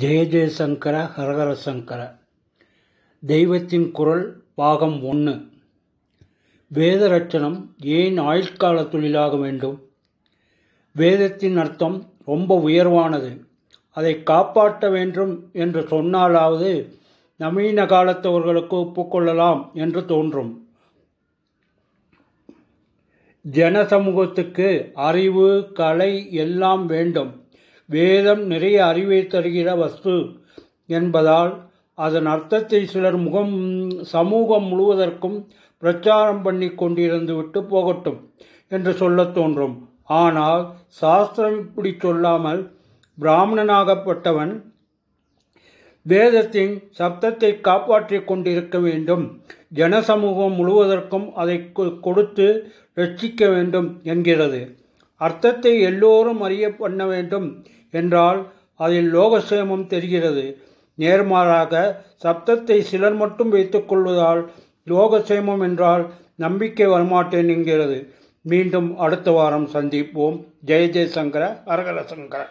ஜெய ஜெயசங்கர ஹரஹர சங்கர தெய்வத்தின் குரல் பாகம் ஒன்று வேத ரச்சனம் ஏன் ஆயுட்கால தொழிலாக வேண்டும் வேதத்தின் அர்த்தம் ரொம்ப உயர்வானது அதை காப்பாற்ற வேண்டும் என்று சொன்னாலாவது நவீன காலத்தவர்களுக்கு ஒப்புக்கொள்ளலாம் என்று தோன்றும் ஜன சமூகத்துக்கு அறிவு கலை எல்லாம் வேண்டும் வேதம் நிறைய அறிவை தருகிற வஸ்து என்பதால் அதன் அர்த்தத்தை சிலர் முகம் சமூகம் முழுவதற்கும் பிரச்சாரம் பண்ணி கொண்டிருந்து விட்டு போகட்டும் என்று சொல்லத் தோன்றும் ஆனால் சாஸ்திரம் இப்படி சொல்லாமல் பிராமணனாகப்பட்டவன் வேதத்தின் சப்தத்தை காப்பாற்றிக் கொண்டிருக்க வேண்டும் ஜனசமூகம் முழுவதற்கும் அதை கொடுத்து ரட்சிக்க வேண்டும் என்கிறது அர்த்தத்தை எல்லோரும் அறிய பண்ண வேண்டும் என்றால் அதில் லோகசேமம் தெரிகிறது நேர்மாறாக சப்தத்தை சிலர் மட்டும் வைத்துக்கொள்வதால் லோகசேமம் என்றால் நம்பிக்கை வரமாட்டேன் என்கிறது மீண்டும் அடுத்த வாரம் சந்திப்போம் ஜெய ஜெயசங்கர ஹரஹர சங்கர